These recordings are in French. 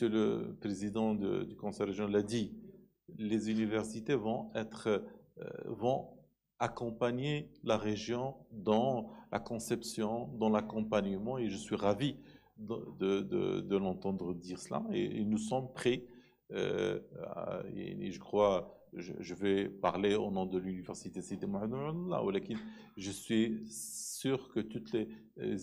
Monsieur le Président du Conseil régional l'a dit, les universités vont être, euh, vont accompagner la région dans la conception, dans l'accompagnement, et je suis ravi de, l'entendre dire cela. Et, nous sommes prêts, euh, et, je crois, je, vais parler au nom de l'université Sidi je suis sûr que toutes les,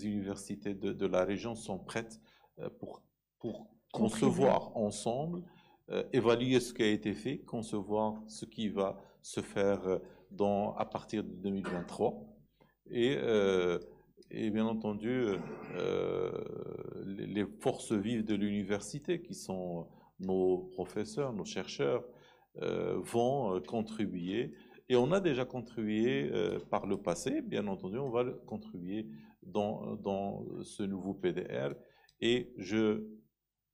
universités de, de la région sont prêtes euh, pour, pour concevoir ensemble, euh, évaluer ce qui a été fait, concevoir ce qui va se faire euh, à partir de 2023. Euh, et, bien entendu, les, forces vives de l'université, qui sont nos professeurs, nos chercheurs, vont contribuer. Et on a déjà contribué par le passé, bien entendu, on va contribuer dans, dans ce nouveau PDR. Et je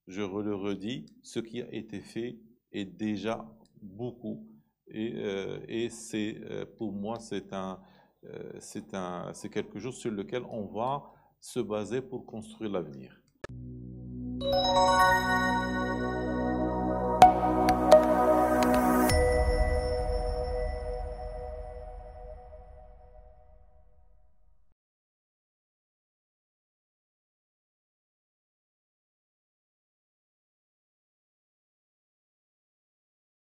je le redis, ce qui a été fait est déjà beaucoup. Et, euh, c'est, euh, pour moi, c'est, un, euh, c'est, un, c'est quelque chose sur lequel on va se baser pour construire l'avenir.